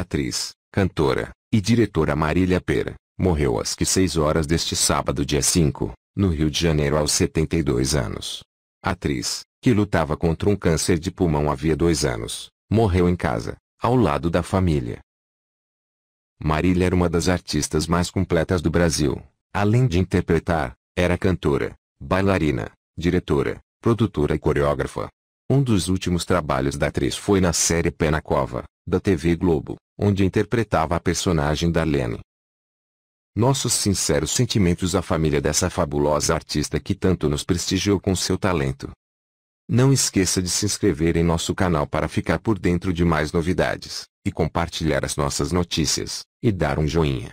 atriz, cantora e diretora Marília Pera, morreu às que 6 horas deste sábado dia 5, no Rio de Janeiro aos 72 anos. Atriz, que lutava contra um câncer de pulmão havia dois anos, morreu em casa, ao lado da família. Marília era uma das artistas mais completas do Brasil. Além de interpretar, era cantora, bailarina, diretora, produtora e coreógrafa. Um dos últimos trabalhos da atriz foi na série Pena na Cova, da TV Globo onde interpretava a personagem da Lene. Nossos sinceros sentimentos à família dessa fabulosa artista que tanto nos prestigiou com seu talento. Não esqueça de se inscrever em nosso canal para ficar por dentro de mais novidades, e compartilhar as nossas notícias, e dar um joinha.